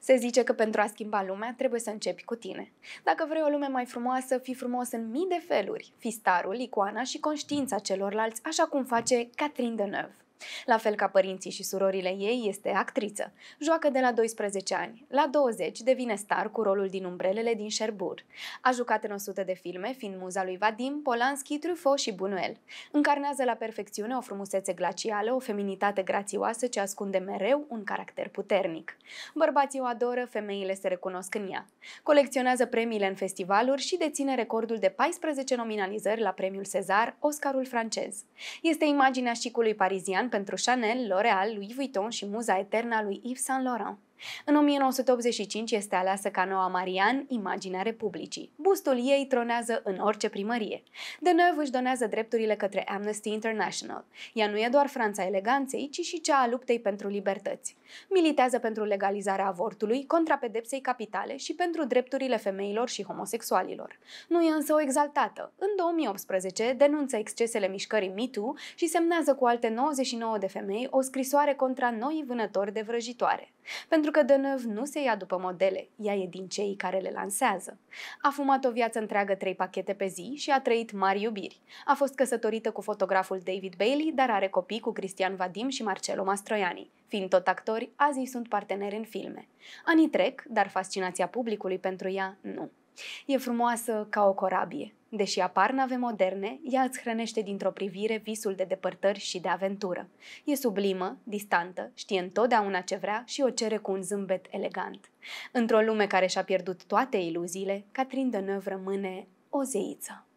Se zice că pentru a schimba lumea trebuie să începi cu tine. Dacă vrei o lume mai frumoasă, fii frumos în mii de feluri. Fii starul, icoana și conștiința celorlalți, așa cum face Catherine Deneuve. La fel ca părinții și surorile ei, este actriță. Joacă de la 12 ani. La 20 devine star cu rolul din Umbrelele din Sherbur. A jucat în 100 de filme, fiind muza lui Vadim, Polanski, Truffaut și Buñuel. Încarnează la perfecțiune o frumusețe glacială, o feminitate grațioasă ce ascunde mereu un caracter puternic. Bărbații o adoră, femeile se recunosc în ea. Colecționează premiile în festivaluri și deține recordul de 14 nominalizări la premiul Cezar, Oscarul francez. Este imaginea șicului parizian an pentru Chanel, L'Oreal, Louis Vuitton și muza eterna lui Yves Saint Laurent. În 1985 este aleasă ca noua Marian, imaginea Republicii. Bustul ei tronează în orice primărie. De nou își donează drepturile către Amnesty International. Ea nu e doar Franța eleganței, ci și cea a luptei pentru libertăți. Militează pentru legalizarea avortului, contra pedepsei capitale și pentru drepturile femeilor și homosexualilor. Nu e însă o exaltată. În 2018 denunță excesele mișcării MeToo și semnează cu alte 99 de femei o scrisoare contra noi vânători de vrăjitoare. Pentru că Dănăv nu se ia după modele, ea e din cei care le lansează. A fumat o viață întreagă trei pachete pe zi și a trăit mari iubiri. A fost căsătorită cu fotograful David Bailey, dar are copii cu Cristian Vadim și Marcelo Mastroianni. Fiind tot actori, azi ei sunt parteneri în filme. Anii trec, dar fascinația publicului pentru ea nu. E frumoasă ca o corabie. Deși apar nave moderne, ea îți hrănește dintr-o privire visul de depărtări și de aventură. E sublimă, distantă, știe întotdeauna ce vrea și o cere cu un zâmbet elegant. Într-o lume care și-a pierdut toate iluziile, Catherine Deneuve rămâne o zeiță.